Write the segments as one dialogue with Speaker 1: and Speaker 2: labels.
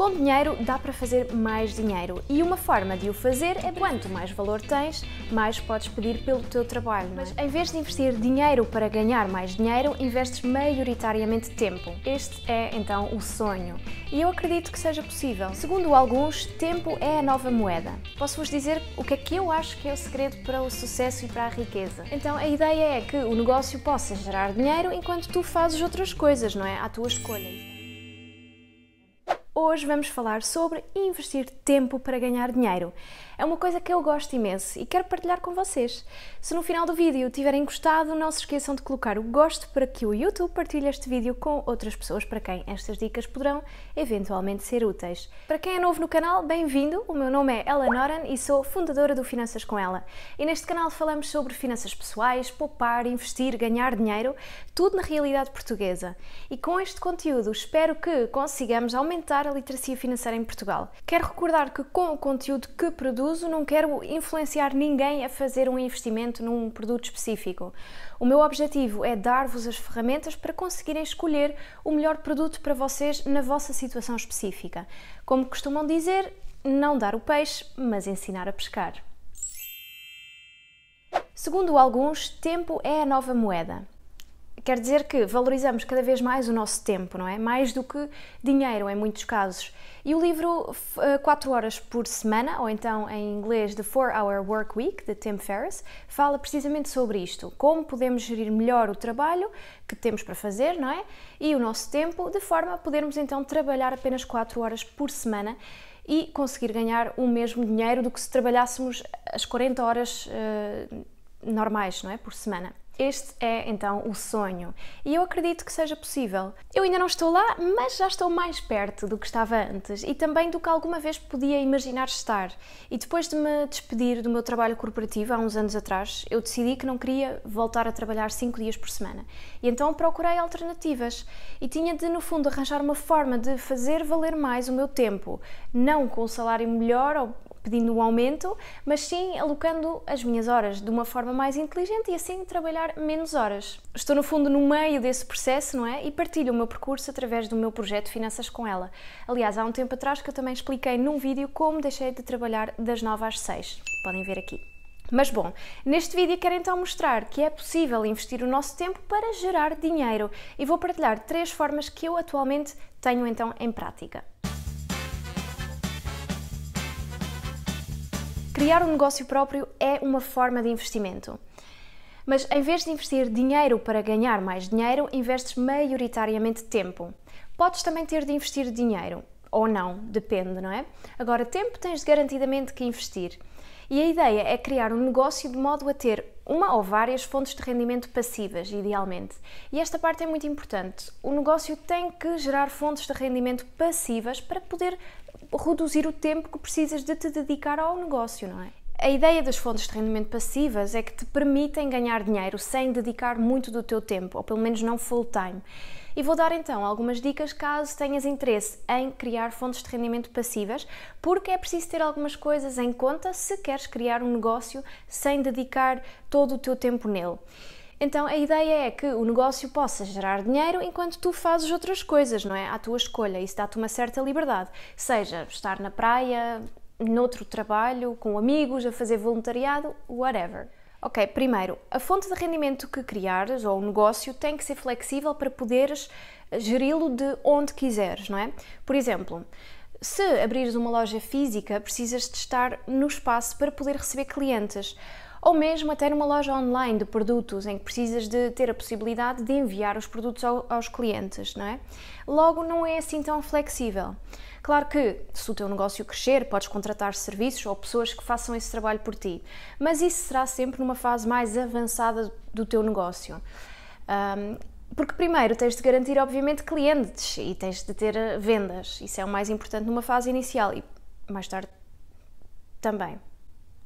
Speaker 1: Com dinheiro dá para fazer mais dinheiro e uma forma de o fazer é quanto mais valor tens, mais podes pedir pelo teu trabalho. É? Mas em vez de investir dinheiro para ganhar mais dinheiro, investes maioritariamente tempo. Este é então o sonho e eu acredito que seja possível. Segundo alguns, tempo é a nova moeda. Posso-vos dizer o que é que eu acho que é o segredo para o sucesso e para a riqueza. Então a ideia é que o negócio possa gerar dinheiro enquanto tu fazes outras coisas, não é? À tua escolha. Hoje vamos falar sobre investir tempo para ganhar dinheiro. É uma coisa que eu gosto imenso e quero partilhar com vocês. Se no final do vídeo tiverem gostado, não se esqueçam de colocar o gosto para que o YouTube partilhe este vídeo com outras pessoas para quem estas dicas poderão eventualmente ser úteis. Para quem é novo no canal, bem-vindo! O meu nome é Ellen Noran e sou fundadora do Finanças com Ela. E neste canal falamos sobre finanças pessoais, poupar, investir, ganhar dinheiro, tudo na realidade portuguesa. E com este conteúdo espero que consigamos aumentar a literacia financeira em Portugal. Quero recordar que com o conteúdo que produzo não quero influenciar ninguém a fazer um investimento num produto específico. O meu objetivo é dar-vos as ferramentas para conseguirem escolher o melhor produto para vocês na vossa situação específica. Como costumam dizer, não dar o peixe, mas ensinar a pescar. Segundo alguns, tempo é a nova moeda quer dizer que valorizamos cada vez mais o nosso tempo, não é? Mais do que dinheiro, em muitos casos. E o livro 4 eh, Horas por Semana, ou então em inglês The 4-Hour Work Week, de Tim Ferriss, fala precisamente sobre isto. Como podemos gerir melhor o trabalho que temos para fazer, não é? E o nosso tempo, de forma a podermos então trabalhar apenas 4 horas por semana e conseguir ganhar o mesmo dinheiro do que se trabalhássemos as 40 horas uh, normais, não é? Por semana. Este é então o sonho e eu acredito que seja possível. Eu ainda não estou lá, mas já estou mais perto do que estava antes e também do que alguma vez podia imaginar estar. E depois de me despedir do meu trabalho corporativo há uns anos atrás, eu decidi que não queria voltar a trabalhar cinco dias por semana e então procurei alternativas e tinha de, no fundo, arranjar uma forma de fazer valer mais o meu tempo, não com um salário melhor ou pedindo um aumento, mas sim alocando as minhas horas de uma forma mais inteligente e assim trabalhar menos horas. Estou no fundo no meio desse processo, não é? E partilho o meu percurso através do meu projeto Finanças com ela. Aliás, há um tempo atrás que eu também expliquei num vídeo como deixei de trabalhar das 9 às 6. Podem ver aqui. Mas bom, neste vídeo quero então mostrar que é possível investir o nosso tempo para gerar dinheiro e vou partilhar três formas que eu atualmente tenho então em prática. criar um negócio próprio é uma forma de investimento. Mas em vez de investir dinheiro para ganhar mais dinheiro, investes maioritariamente tempo. Podes também ter de investir dinheiro, ou não, depende, não é? Agora, tempo tens garantidamente que investir. E a ideia é criar um negócio de modo a ter uma ou várias fontes de rendimento passivas, idealmente. E esta parte é muito importante. O negócio tem que gerar fontes de rendimento passivas para poder reduzir o tempo que precisas de te dedicar ao negócio, não é? A ideia das fontes de rendimento passivas é que te permitem ganhar dinheiro sem dedicar muito do teu tempo, ou pelo menos não full time. E vou dar então algumas dicas caso tenhas interesse em criar fontes de rendimento passivas, porque é preciso ter algumas coisas em conta se queres criar um negócio sem dedicar todo o teu tempo nele. Então a ideia é que o negócio possa gerar dinheiro enquanto tu fazes outras coisas, não é? À tua escolha. Isso dá-te uma certa liberdade. Seja estar na praia, noutro trabalho, com amigos, a fazer voluntariado, whatever. Ok, primeiro, a fonte de rendimento que criares ou o negócio tem que ser flexível para poderes eh, geri-lo de onde quiseres, não é? Por exemplo, se abrires uma loja física, precisas de estar no espaço para poder receber clientes ou mesmo até numa loja online de produtos em que precisas de ter a possibilidade de enviar os produtos ao, aos clientes, não é? Logo, não é assim tão flexível. Claro que, se o teu negócio crescer, podes contratar serviços ou pessoas que façam esse trabalho por ti, mas isso será sempre numa fase mais avançada do teu negócio. Um, porque primeiro tens de garantir, obviamente, clientes e tens de ter eh, vendas. Isso é o mais importante numa fase inicial e mais tarde também.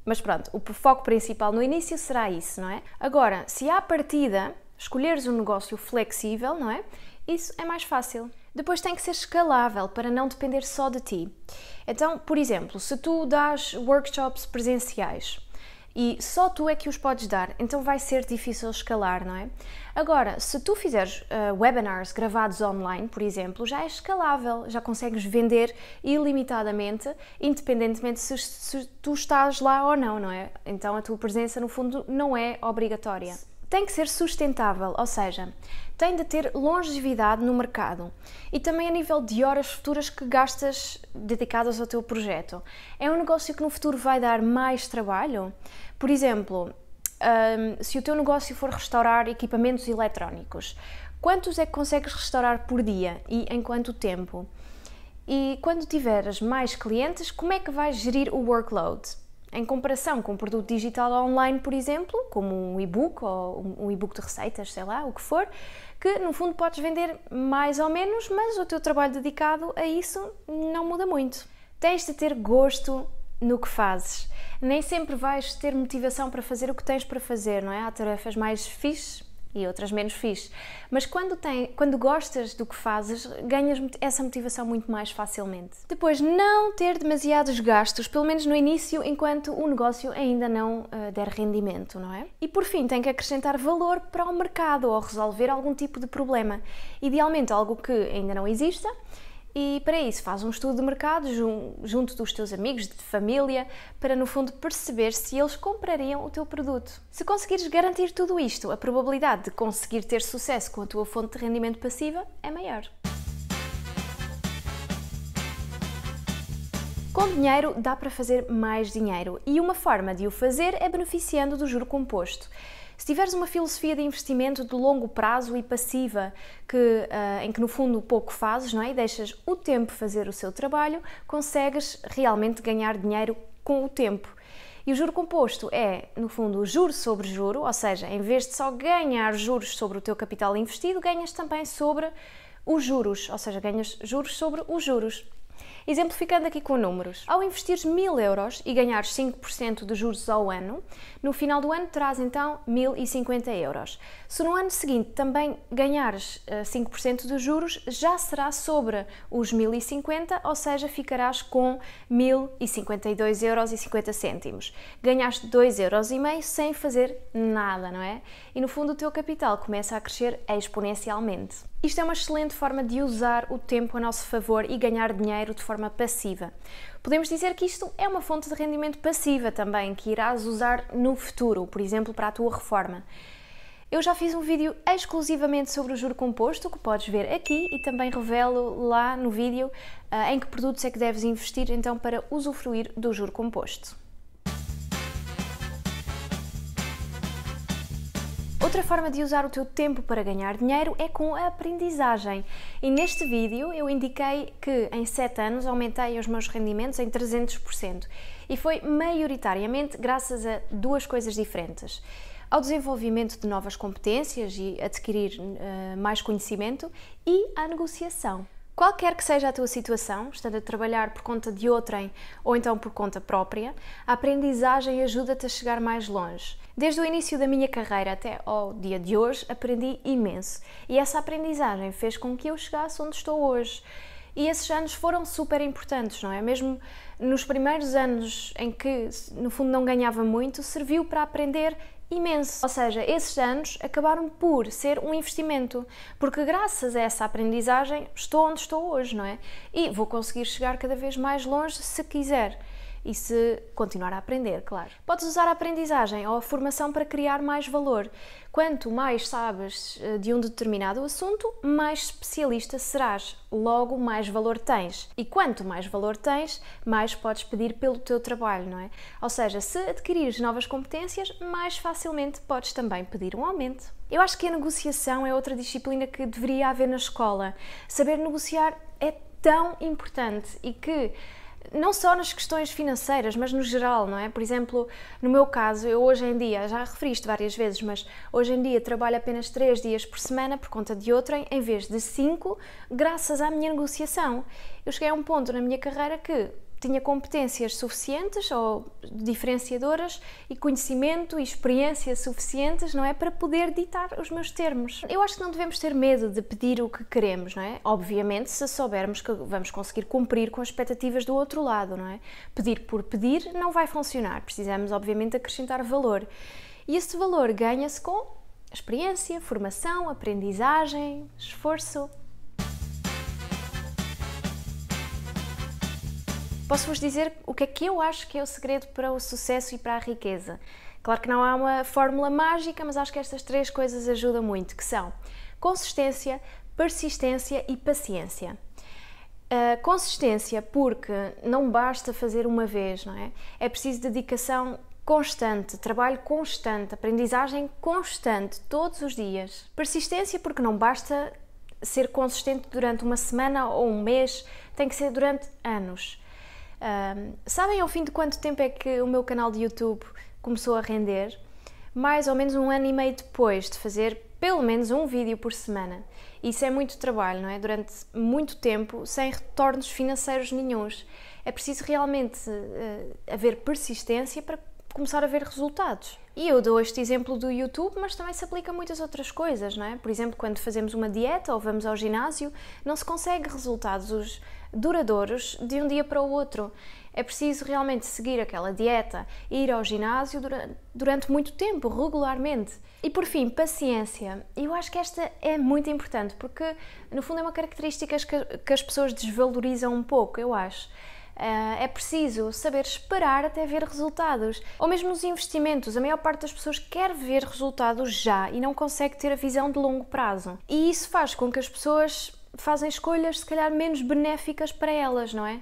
Speaker 1: Mas pronto, o foco principal no início será isso, não é? Agora, se à partida escolheres um negócio flexível, não é? Isso é mais fácil. Depois tem que ser escalável para não depender só de ti. Então, por exemplo, se tu dás workshops presenciais, e só tu é que os podes dar, então vai ser difícil escalar, não é? Agora, se tu fizeres uh, webinars gravados online, por exemplo, já é escalável, já consegues vender ilimitadamente, independentemente se, se tu estás lá ou não, não é? Então a tua presença, no fundo, não é obrigatória tem que ser sustentável, ou seja, tem de ter longevidade no mercado e também a nível de horas futuras que gastas dedicadas ao teu projeto. É um negócio que no futuro vai dar mais trabalho? Por exemplo, hum, se o teu negócio for restaurar equipamentos eletrónicos, quantos é que consegues restaurar por dia e em quanto tempo? E quando tiveres mais clientes, como é que vais gerir o workload? em comparação com um produto digital online, por exemplo, como um e-book ou um e-book de receitas, sei lá, o que for, que no fundo podes vender mais ou menos, mas o teu trabalho dedicado a isso não muda muito. Tens de ter gosto no que fazes. Nem sempre vais ter motivação para fazer o que tens para fazer, não é? Há tarefas mais fixes, e outras menos fixe. Mas quando, tem, quando gostas do que fazes, ganhas essa motivação muito mais facilmente. Depois, não ter demasiados gastos, pelo menos no início, enquanto o negócio ainda não uh, der rendimento, não é? E por fim, tem que acrescentar valor para o mercado ou resolver algum tipo de problema. Idealmente, algo que ainda não exista e para isso, faz um estudo de mercado junto dos teus amigos, de família, para no fundo perceber se eles comprariam o teu produto. Se conseguires garantir tudo isto, a probabilidade de conseguir ter sucesso com a tua fonte de rendimento passiva é maior. Com dinheiro dá para fazer mais dinheiro e uma forma de o fazer é beneficiando do juro composto. Se tiveres uma filosofia de investimento de longo prazo e passiva, que, uh, em que no fundo pouco fazes não é? e deixas o tempo fazer o seu trabalho, consegues realmente ganhar dinheiro com o tempo. E o juro composto é, no fundo, juro sobre juro, ou seja, em vez de só ganhar juros sobre o teu capital investido, ganhas também sobre os juros, ou seja, ganhas juros sobre os juros. Exemplificando aqui com números, ao investires 1000 euros e ganhares 5% de juros ao ano, no final do ano terás então 1050 euros. Se no ano seguinte também ganhares 5% eh, de juros, já será sobre os 1050, ou seja, ficarás com 1052 euros e 50 cêntimos. Ganhaste 2,5 euros e meio sem fazer nada, não é? E no fundo o teu capital começa a crescer exponencialmente. Isto é uma excelente forma de usar o tempo a nosso favor e ganhar dinheiro de forma passiva. Podemos dizer que isto é uma fonte de rendimento passiva também, que irás usar no futuro, por exemplo, para a tua reforma. Eu já fiz um vídeo exclusivamente sobre o juro composto, que podes ver aqui e também revelo lá no vídeo eh, em que produtos é que deves investir então para usufruir do juro composto. Outra forma de usar o teu tempo para ganhar dinheiro é com a aprendizagem. E neste vídeo eu indiquei que em 7 anos aumentei os meus rendimentos em 300% e foi maioritariamente graças a duas coisas diferentes. Ao desenvolvimento de novas competências e adquirir uh, mais conhecimento e à negociação. Qualquer que seja a tua situação, estando a trabalhar por conta de outrem ou então por conta própria, a aprendizagem ajuda-te a chegar mais longe. Desde o início da minha carreira até ao dia de hoje, aprendi imenso e essa aprendizagem fez com que eu chegasse onde estou hoje. E esses anos foram super importantes, não é? Mesmo nos primeiros anos em que, no fundo, não ganhava muito, serviu para aprender imenso. Ou seja, esses anos acabaram por ser um investimento, porque graças a essa aprendizagem estou onde estou hoje, não é? E vou conseguir chegar cada vez mais longe se quiser e se continuar a aprender, claro. Podes usar a aprendizagem ou a formação para criar mais valor. Quanto mais sabes eh, de um determinado assunto, mais especialista serás, logo mais valor tens. E quanto mais valor tens, mais podes pedir pelo teu trabalho, não é? Ou seja, se adquirires novas competências, mais facilmente podes também pedir um aumento. Eu acho que a negociação é outra disciplina que deveria haver na escola. Saber negociar é tão importante e que não só nas questões financeiras, mas no geral, não é? Por exemplo, no meu caso, eu hoje em dia, já referiste várias vezes, mas hoje em dia trabalho apenas três dias por semana por conta de outrem, em vez de cinco graças à minha negociação. Eu cheguei a um ponto na minha carreira que tinha competências suficientes ou diferenciadoras e conhecimento e experiência suficientes, não é, para poder ditar os meus termos. Eu acho que não devemos ter medo de pedir o que queremos, não é? Obviamente, se soubermos que vamos conseguir cumprir com as expectativas do outro lado, não é? Pedir por pedir não vai funcionar. Precisamos, obviamente, acrescentar valor. E esse valor ganha-se com experiência, formação, aprendizagem, esforço. Posso-vos dizer o que é que eu acho que é o segredo para o sucesso e para a riqueza. Claro que não há uma fórmula mágica, mas acho que estas três coisas ajudam muito, que são consistência, persistência e paciência. Uh, consistência, porque não basta fazer uma vez, não é? É preciso dedicação constante, trabalho constante, aprendizagem constante, todos os dias. Persistência, porque não basta ser consistente durante uma semana ou um mês, tem que ser durante anos. Um, sabem ao fim de quanto tempo é que o meu canal de YouTube começou a render? Mais ou menos um ano e meio depois de fazer pelo menos um vídeo por semana. Isso é muito trabalho, não é? Durante muito tempo, sem retornos financeiros nenhums. É preciso realmente uh, haver persistência para começar a ver resultados. E eu dou este exemplo do YouTube, mas também se aplica a muitas outras coisas, não é? Por exemplo, quando fazemos uma dieta ou vamos ao ginásio, não se consegue resultados duradouros de um dia para o outro. É preciso realmente seguir aquela dieta, ir ao ginásio durante, durante muito tempo, regularmente. E por fim, paciência. Eu acho que esta é muito importante porque, no fundo, é uma característica que as pessoas desvalorizam um pouco, eu acho. Ah, é preciso saber esperar até ver resultados. Ou mesmo nos investimentos, a maior parte das pessoas quer ver resultados já e não consegue ter a visão de longo prazo. E isso faz com que as pessoas façam escolhas se calhar menos benéficas para elas, não é?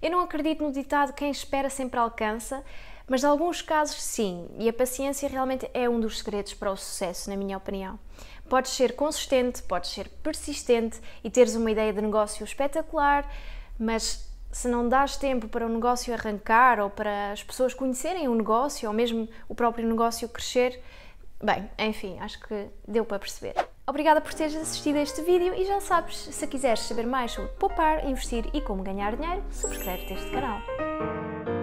Speaker 1: Eu não acredito no ditado quem espera sempre alcança, mas em alguns casos sim, e a paciência realmente é um dos segredos para o sucesso, na minha opinião. Podes ser consistente, podes ser persistente e teres uma ideia de negócio espetacular, mas se não dás tempo para o negócio arrancar ou para as pessoas conhecerem o negócio ou mesmo o próprio negócio crescer, bem, enfim, acho que deu para perceber. Obrigada por teres assistido a este vídeo e já sabes, se quiseres saber mais sobre poupar, investir e como ganhar dinheiro, subscreve-te este canal.